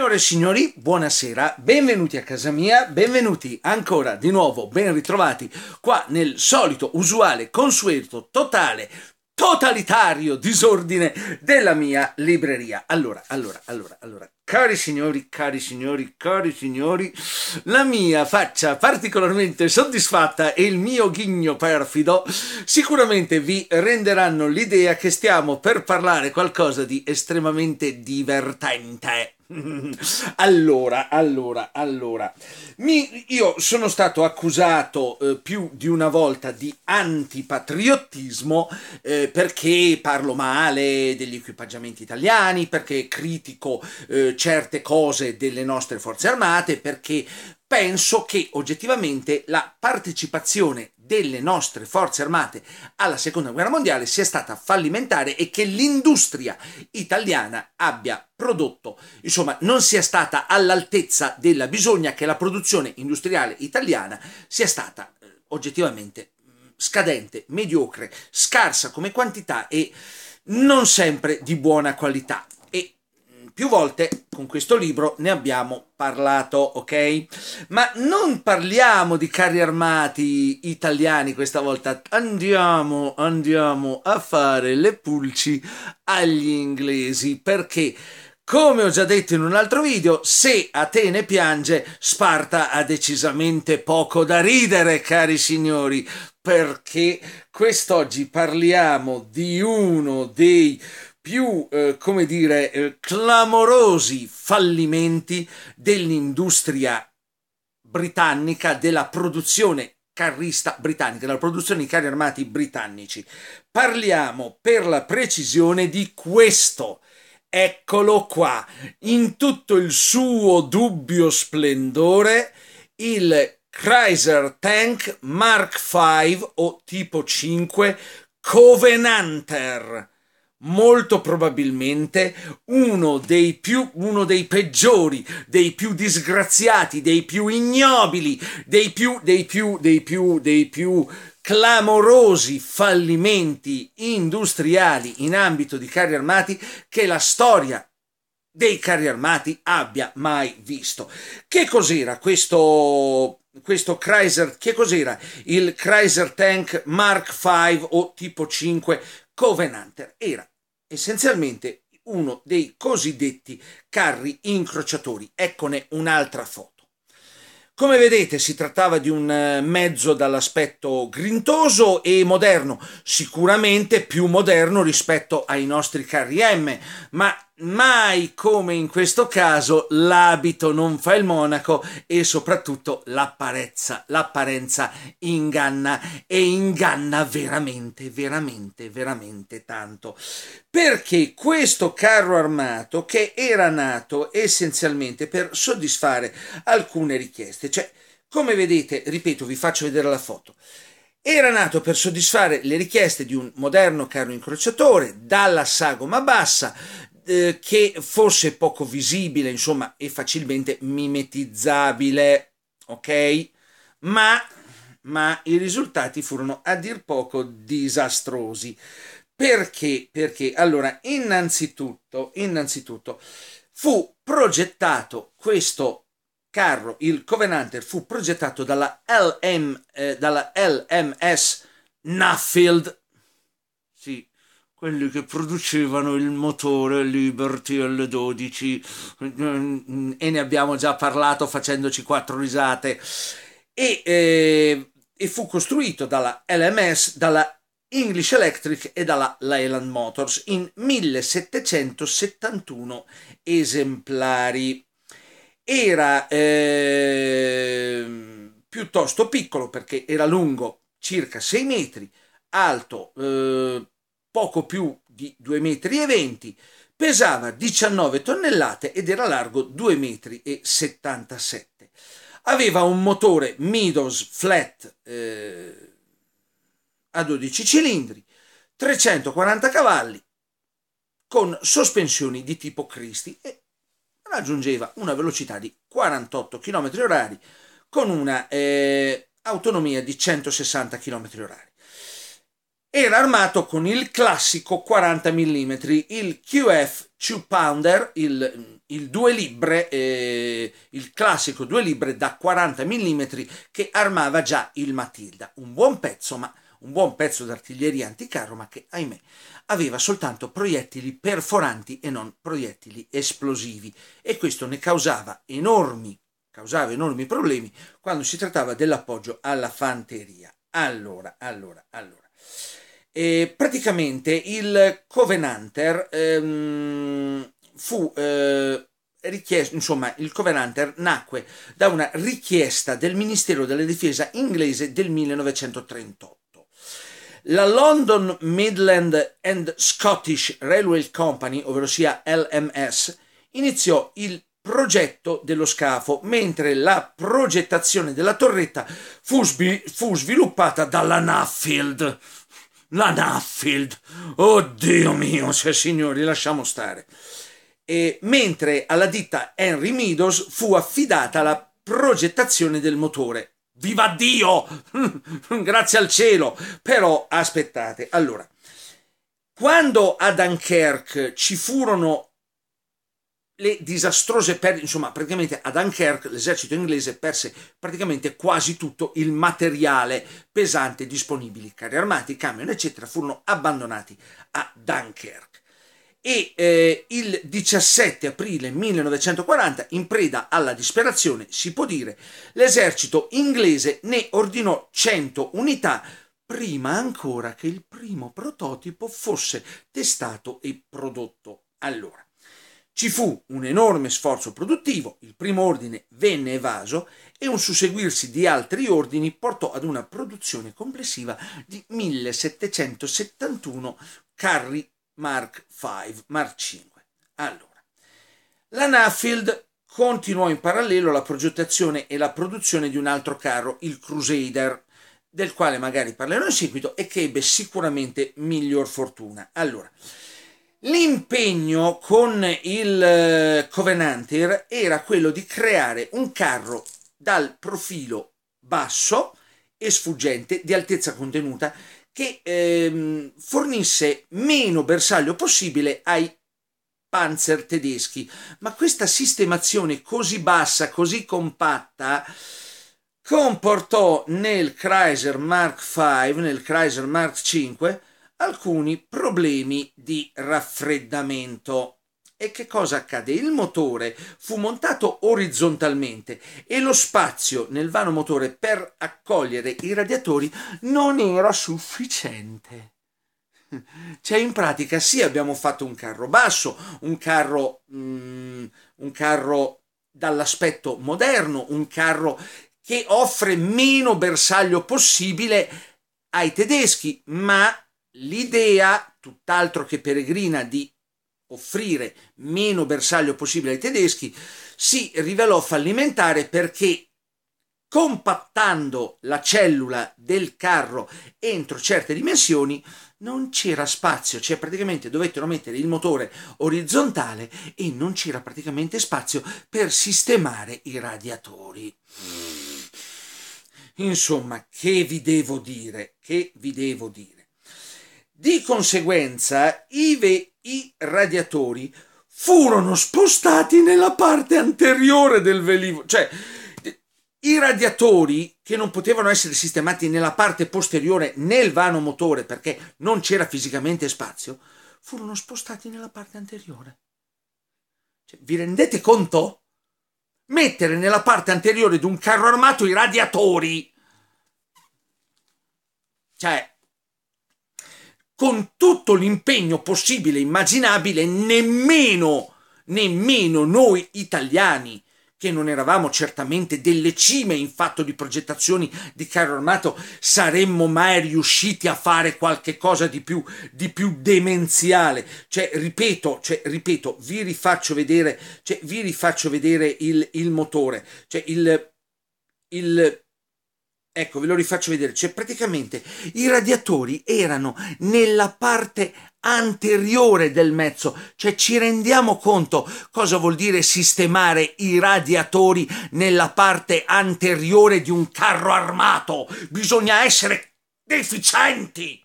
Signore e signori, buonasera, benvenuti a casa mia, benvenuti ancora di nuovo, ben ritrovati qua nel solito, usuale, consueto, totale, totalitario disordine della mia libreria. Allora, allora, allora, allora, cari signori, cari signori, cari signori, la mia faccia particolarmente soddisfatta e il mio ghigno perfido sicuramente vi renderanno l'idea che stiamo per parlare qualcosa di estremamente divertente allora, allora, allora, Mi, io sono stato accusato eh, più di una volta di antipatriottismo eh, perché parlo male degli equipaggiamenti italiani, perché critico eh, certe cose delle nostre forze armate, perché penso che oggettivamente la partecipazione delle nostre forze armate alla seconda guerra mondiale sia stata fallimentare e che l'industria italiana abbia prodotto, insomma, non sia stata all'altezza della bisogna che la produzione industriale italiana sia stata eh, oggettivamente mm, scadente, mediocre, scarsa come quantità e non sempre di buona qualità più volte con questo libro ne abbiamo parlato, ok? Ma non parliamo di carri armati italiani questa volta, andiamo, andiamo a fare le pulci agli inglesi perché come ho già detto in un altro video, se Atene piange, Sparta ha decisamente poco da ridere, cari signori, perché quest'oggi parliamo di uno dei più, eh, come dire, eh, clamorosi fallimenti dell'industria britannica, della produzione carrista britannica, della produzione di carri armati britannici. Parliamo per la precisione di questo. Eccolo qua, in tutto il suo dubbio splendore, il Chrysler Tank Mark V o tipo 5 Covenanter molto probabilmente uno dei più, uno dei peggiori, dei più disgraziati, dei più ignobili, dei più, dei più, dei più, dei più clamorosi fallimenti industriali in ambito di carri armati che la storia dei carri armati abbia mai visto. Che cos'era questo questo Chrysler, che cos'era? Il Chrysler Tank Mark V o tipo 5 Covenanter era essenzialmente uno dei cosiddetti carri incrociatori. Eccone un'altra foto. Come vedete si trattava di un eh, mezzo dall'aspetto grintoso e moderno, sicuramente più moderno rispetto ai nostri carri M, ma Mai come in questo caso l'abito non fa il monaco e soprattutto l'apparenza, l'apparenza inganna e inganna veramente, veramente, veramente tanto. Perché questo carro armato che era nato essenzialmente per soddisfare alcune richieste, cioè come vedete, ripeto, vi faccio vedere la foto. Era nato per soddisfare le richieste di un moderno carro incrociatore dalla sagoma bassa, eh, che fosse poco visibile, insomma, e facilmente mimetizzabile, ok? Ma, ma i risultati furono a dir poco disastrosi. Perché? Perché allora, innanzitutto, innanzitutto fu progettato questo carro, il Covenanter, fu progettato dalla, LM, eh, dalla LMS Nuffield quelli che producevano il motore Liberty L12 e ne abbiamo già parlato facendoci quattro risate e, eh, e fu costruito dalla LMS, dalla English Electric e dalla Leyland Motors in 1771 esemplari. Era eh, piuttosto piccolo perché era lungo circa 6 metri, alto eh, poco più di 2,20 metri, pesava 19 tonnellate ed era largo 2,77 metri. Aveva un motore Meadows Flat eh, a 12 cilindri, 340 cavalli, con sospensioni di tipo Christie e raggiungeva una velocità di 48 km h con una eh, autonomia di 160 km h era armato con il classico 40 mm, il QF 2 pounder, il, il, due libre, eh, il classico 2 libre da 40 mm che armava già il Matilda. Un buon pezzo, ma un buon pezzo d'artiglieria anticarro, ma che ahimè aveva soltanto proiettili perforanti e non proiettili esplosivi e questo ne causava enormi, causava enormi problemi quando si trattava dell'appoggio alla fanteria. Allora, allora, allora. E praticamente il Covenanter ehm, fu eh, richiesto, insomma, il Covenanter nacque da una richiesta del Ministero della Difesa inglese del 1938. La London Midland and Scottish Railway Company, ovvero sia LMS, iniziò il progetto dello scafo, mentre la progettazione della torretta fu, svi- fu sviluppata dalla Nuffield. La Nuffield! Oddio mio, cioè signori, lasciamo stare. E, mentre alla ditta Henry Meadows fu affidata la progettazione del motore. Viva Dio! Grazie al cielo! Però aspettate, allora, quando a Dunkerque ci furono le disastrose perdite, insomma, praticamente a Dunkerque l'esercito inglese perse praticamente quasi tutto il materiale pesante disponibile, carri armati, camion, eccetera, furono abbandonati a Dunkerque. E eh, il 17 aprile 1940, in preda alla disperazione, si può dire, l'esercito inglese ne ordinò 100 unità prima ancora che il primo prototipo fosse testato e prodotto. Allora, ci fu un enorme sforzo produttivo, il primo ordine venne evaso e un susseguirsi di altri ordini portò ad una produzione complessiva di 1771 carri Mark V, Mark V. Allora, la Nuffield continuò in parallelo la progettazione e la produzione di un altro carro, il Crusader, del quale magari parlerò in seguito e che ebbe sicuramente miglior fortuna. Allora, L'impegno con il eh, Covenanter era quello di creare un carro dal profilo basso e sfuggente di altezza contenuta che ehm, fornisse meno bersaglio possibile ai panzer tedeschi. Ma questa sistemazione così bassa, così compatta, comportò nel Chrysler Mark V, nel Chrysler Mark V, alcuni problemi di raffreddamento. E che cosa accade? Il motore fu montato orizzontalmente e lo spazio nel vano motore per accogliere i radiatori non era sufficiente. Cioè in pratica sì abbiamo fatto un carro basso, un carro, um, un carro dall'aspetto moderno, un carro che offre meno bersaglio possibile ai tedeschi, ma l'idea, tutt'altro che peregrina, di offrire meno bersaglio possibile ai tedeschi, si rivelò fallimentare perché compattando la cellula del carro entro certe dimensioni non c'era spazio, cioè praticamente dovettero mettere il motore orizzontale e non c'era praticamente spazio per sistemare i radiatori. Insomma, che vi devo dire? Che vi devo dire? Di conseguenza, ive i radiatori furono spostati nella parte anteriore del velivolo, cioè i radiatori che non potevano essere sistemati nella parte posteriore nel vano motore perché non c'era fisicamente spazio, furono spostati nella parte anteriore. Cioè, vi rendete conto? Mettere nella parte anteriore di un carro armato i radiatori. Cioè, con tutto l'impegno possibile e immaginabile, nemmeno, nemmeno noi italiani, che non eravamo certamente delle cime in fatto di progettazioni di carro armato, saremmo mai riusciti a fare qualche cosa di più, di più demenziale. Cioè, ripeto, cioè, ripeto, vi rifaccio vedere, cioè, vi rifaccio vedere il, il motore, cioè il, il Ecco, ve lo rifaccio vedere. Cioè, praticamente i radiatori erano nella parte anteriore del mezzo, cioè ci rendiamo conto cosa vuol dire sistemare i radiatori nella parte anteriore di un carro armato. Bisogna essere deficienti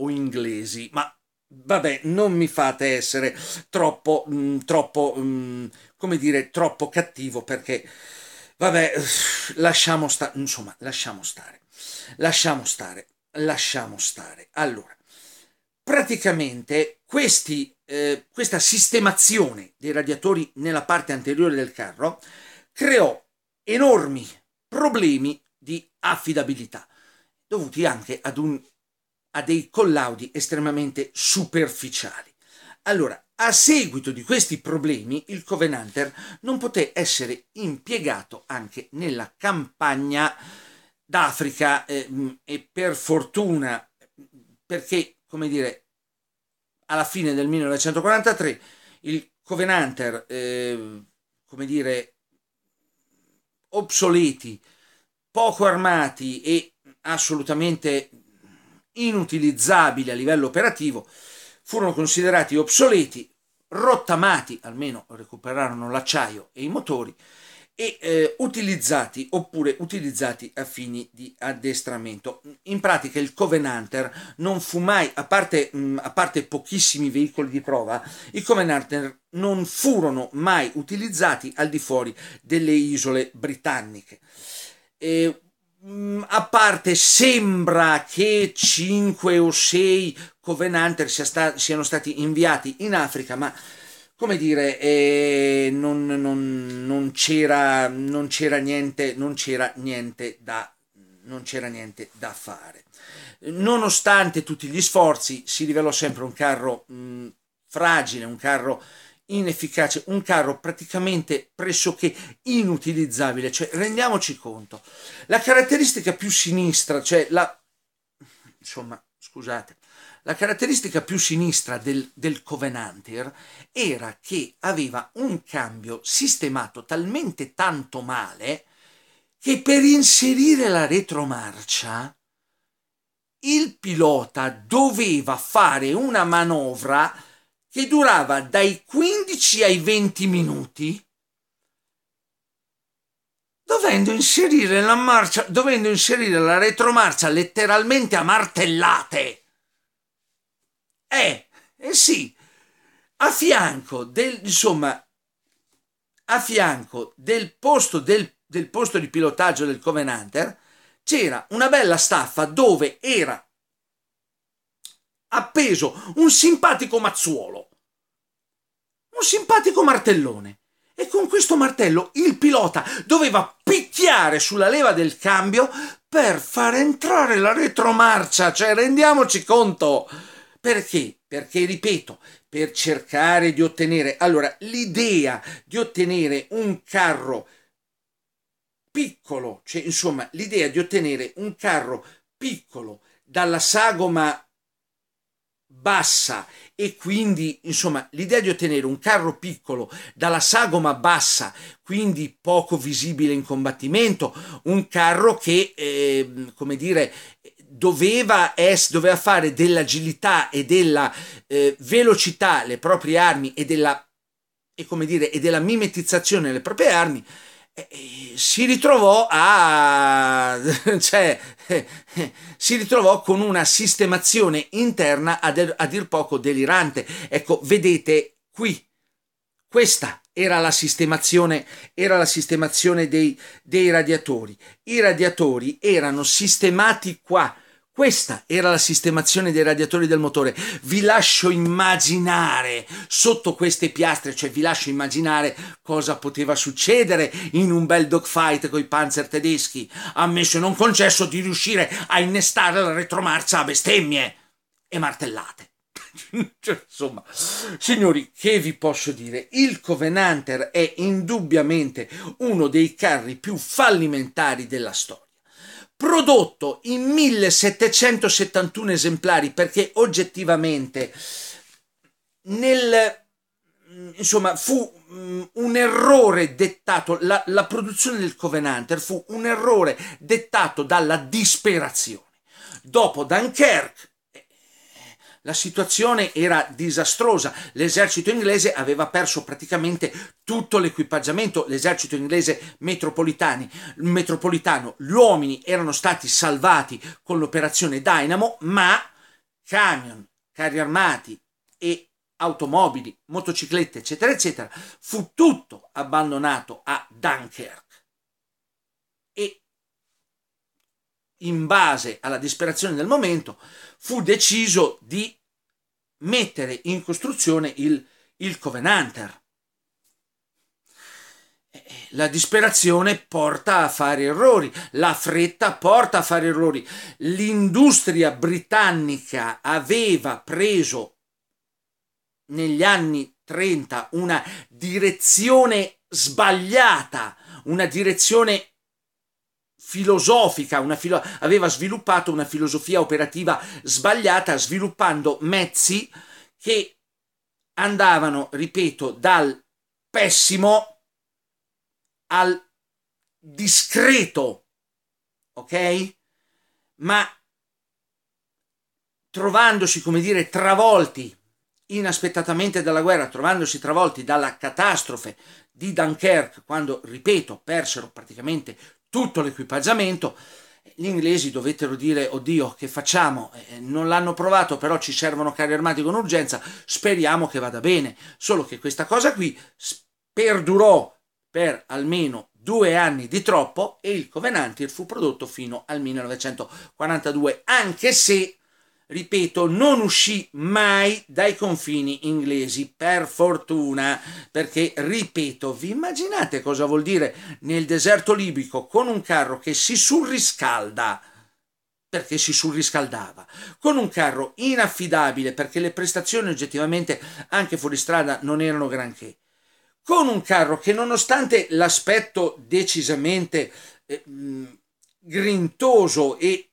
o inglesi, ma vabbè, non mi fate essere troppo mh, mm, troppo mh, mm, come dire, troppo cattivo perché Vabbè, lasciamo stare, insomma, lasciamo stare, lasciamo stare, lasciamo stare. Allora, praticamente questi, eh, questa sistemazione dei radiatori nella parte anteriore del carro creò enormi problemi di affidabilità, dovuti anche ad un, a dei collaudi estremamente superficiali. Allora, a seguito di questi problemi, il Covenanter non poté essere impiegato anche nella campagna d'Africa eh, e per fortuna, perché, come dire, alla fine del 1943 il Covenanter, eh, come dire, obsoleti, poco armati e assolutamente inutilizzabili a livello operativo, furono considerati obsoleti, rottamati, almeno recuperarono l'acciaio e i motori, e eh, utilizzati oppure utilizzati a fini di addestramento. In pratica il Covenanter non fu mai, a parte, mh, mm, a parte pochissimi veicoli di prova, i Covenanter non furono mai utilizzati al di fuori delle isole britanniche. E, mh, mm, a parte sembra che 5 o 6 Covenanter sia sta, siano stati inviati in Africa, ma come dire, eh, non, non, non, c'era, non, c'era, niente, non c'era niente da, non c'era niente da fare. Nonostante tutti gli sforzi, si rivelò sempre un carro mh, mm, fragile, un carro inefficace, un carro praticamente pressoché inutilizzabile, cioè rendiamoci conto. La caratteristica più sinistra, cioè la insomma, scusate, la caratteristica più sinistra del, del Covenanter era che aveva un cambio sistemato talmente tanto male che per inserire la retromarcia il pilota doveva fare una manovra che durava dai 15 ai 20 minuti, dovendo inserire la marcia, dovendo inserire la retromarcia letteralmente a martellate è, eh, eh sì, a fianco del, insomma, a fianco del posto, del, del posto di pilotaggio del Covenanter c'era una bella staffa dove era appeso un simpatico mazzuolo, un simpatico martellone. E con questo martello il pilota doveva picchiare sulla leva del cambio per far entrare la retromarcia, cioè rendiamoci conto. Perché? Perché, ripeto, per cercare di ottenere... Allora, l'idea di ottenere un carro piccolo, cioè insomma, l'idea di ottenere un carro piccolo dalla sagoma bassa e quindi insomma l'idea di ottenere un carro piccolo dalla sagoma bassa quindi poco visibile in combattimento un carro che eh, come dire doveva, es, doveva fare dell'agilità e della eh, velocità le proprie armi e della, e come dire, e della mimetizzazione le proprie armi, eh, eh, si ritrovò a cioè si ritrovò con una sistemazione interna a, de, a, dir poco delirante ecco vedete qui questa era la sistemazione era la sistemazione dei, dei radiatori i radiatori erano sistemati qua questa era la sistemazione dei radiatori del motore. Vi lascio immaginare sotto queste piastre, cioè vi lascio immaginare cosa poteva succedere in un bel dogfight con i panzer tedeschi, ammesso e non concesso di riuscire a innestare la retromarcia a bestemmie e martellate. Cioè, insomma, signori, che vi posso dire? Il Covenanter è indubbiamente uno dei carri più fallimentari della storia prodotto in 1771 esemplari perché oggettivamente nel mm, insomma fu mm, un errore dettato la, la produzione del Covenanter fu un errore dettato dalla disperazione dopo Dunkerque la situazione era disastrosa, l'esercito inglese aveva perso praticamente tutto l'equipaggiamento, l'esercito inglese metropolitano, gli uomini erano stati salvati con l'operazione Dynamo, ma camion, carri armati e automobili, motociclette, eccetera, eccetera, fu tutto abbandonato a Dunkirk. E in base alla disperazione del momento, fu deciso di mettere in costruzione il, il Covenanter. Eh, eh, la disperazione porta a fare errori, la fretta porta a fare errori. L'industria britannica aveva preso negli anni 30 una direzione sbagliata, una direzione filosofica, filo- aveva sviluppato una filosofia operativa sbagliata sviluppando mezzi che andavano, ripeto, dal pessimo al discreto, ok? Ma trovandosi, come dire, travolti inaspettatamente dalla guerra, trovandosi travolti dalla catastrofe di Dunkerque, quando, ripeto, persero praticamente tutto l'equipaggiamento. Gli inglesi dovettero dire, oddio, che facciamo? Eh, eh, non l'hanno provato, però ci servono carri armati con urgenza, speriamo che vada bene. Solo che questa cosa qui perdurò per almeno due anni di troppo e il Covenantir fu prodotto fino al 1942, anche se ripeto, non uscì mai dai confini inglesi, per fortuna, perché, ripeto, vi immaginate cosa vuol dire nel deserto libico con un carro che si surriscalda? perché si surriscaldava, con un carro inaffidabile perché le prestazioni oggettivamente anche fuoristrada non erano granché, con un carro che nonostante l'aspetto decisamente eh, grintoso e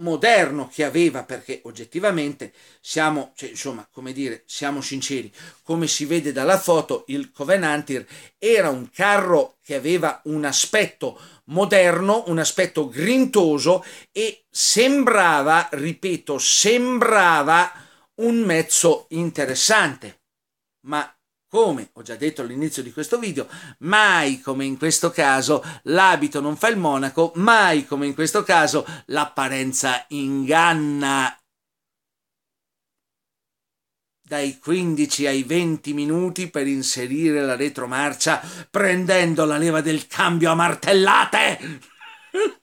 moderno che aveva, perché oggettivamente siamo, cioè, insomma, come dire, siamo sinceri, come si vede dalla foto, il Covenantir era un carro che aveva un aspetto moderno, un aspetto grintoso e sembrava, ripeto, sembrava un mezzo interessante, ma come ho già detto all'inizio di questo video, mai come in questo caso l'abito non fa il monaco, mai come in questo caso l'apparenza inganna dai 15 ai 20 minuti per inserire la retromarcia prendendo la leva del cambio a martellate.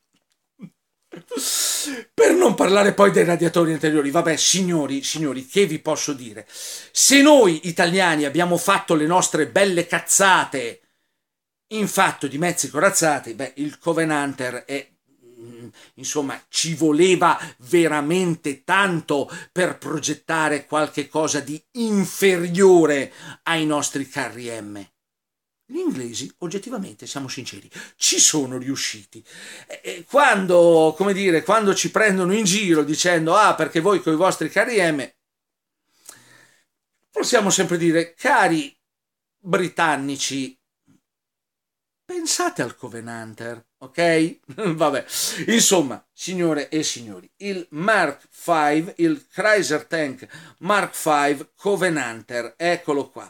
Per non parlare poi dei radiatori anteriori, vabbè, signori, signori, che vi posso dire? Se noi italiani abbiamo fatto le nostre belle cazzate in fatto di mezzi corazzati, beh, il Covenanter è mm, insomma ci voleva veramente tanto per progettare qualche cosa di inferiore ai nostri carri M. Gli inglesi, oggettivamente, siamo sinceri, ci sono riusciti. Quando, come dire, quando ci prendono in giro dicendo ah perché voi con i vostri cari M, possiamo sempre dire cari britannici, pensate al Covenanter, ok? Vabbè, insomma, signore e signori, il Mark V, il Chrysler Tank Mark V Covenanter, eccolo qua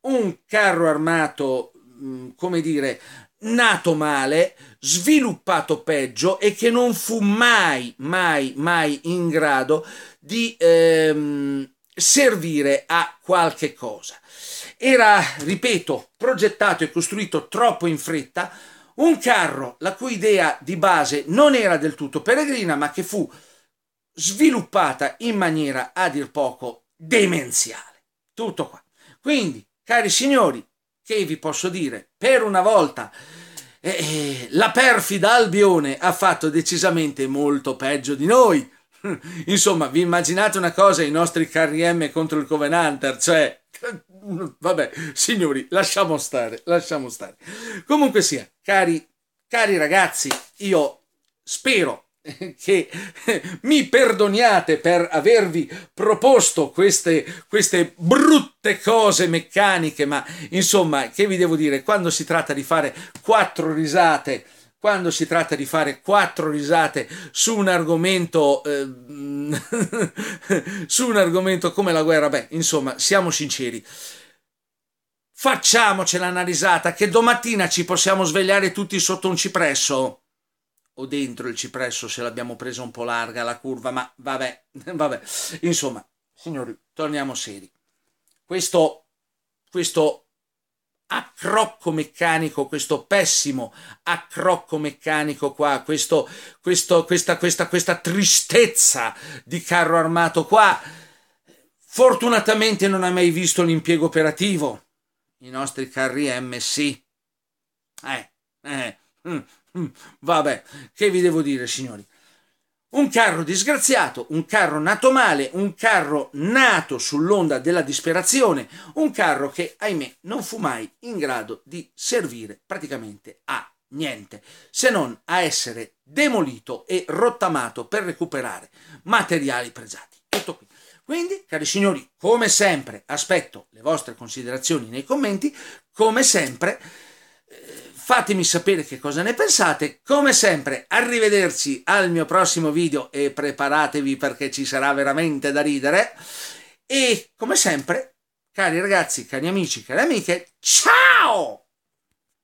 un carro armato Mm, come dire, nato male, sviluppato peggio e che non fu mai, mai, mai in grado di ehm, servire a qualche cosa. Era, ripeto, progettato e costruito troppo in fretta, un carro la cui idea di base non era del tutto peregrina, ma che fu sviluppata in maniera a dir poco demenziale. Tutto qua. Quindi, cari signori, che vi posso dire, per una volta eh, eh, la perfida Albione ha fatto decisamente molto peggio di noi. Insomma, vi immaginate una cosa i nostri carri KRM contro il Covenanter, cioè vabbè, signori, lasciamo stare, lasciamo stare. Comunque sia, cari cari ragazzi, io spero che mi perdoniate per avervi proposto queste, queste brutte cose meccaniche, ma insomma, che vi devo dire, quando si tratta di fare quattro risate quando si tratta di fare quattro risate su un argomento eh, su un argomento come la guerra, beh, insomma, siamo sinceri. Facciamocela una risata che domattina ci possiamo svegliare tutti sotto un cipresso o dentro il cipresso se l'abbiamo presa un po' larga la curva, ma vabbè, vabbè. Insomma, signori, torniamo seri. Questo, questo accrocco meccanico, questo pessimo accrocco meccanico qua, questo, questo, questa, questa, questa tristezza di carro armato qua, fortunatamente non ha mai visto l'impiego operativo. I nostri carri M Eh, eh, mm. Mm, vabbè, che vi devo dire, signori? Un carro disgraziato, un carro nato male, un carro nato sull'onda della disperazione, un carro che, ahimè, non fu mai in grado di servire praticamente a niente, se non a essere demolito e rottamato per recuperare materiali pregiati. Tutto qui. Quindi, cari signori, come sempre, aspetto le vostre considerazioni nei commenti, come sempre... Eh, Fatemi sapere che cosa ne pensate. Come sempre, arrivederci al mio prossimo video e preparatevi perché ci sarà veramente da ridere. E come sempre, cari ragazzi, cari amici, cari amiche, ciao!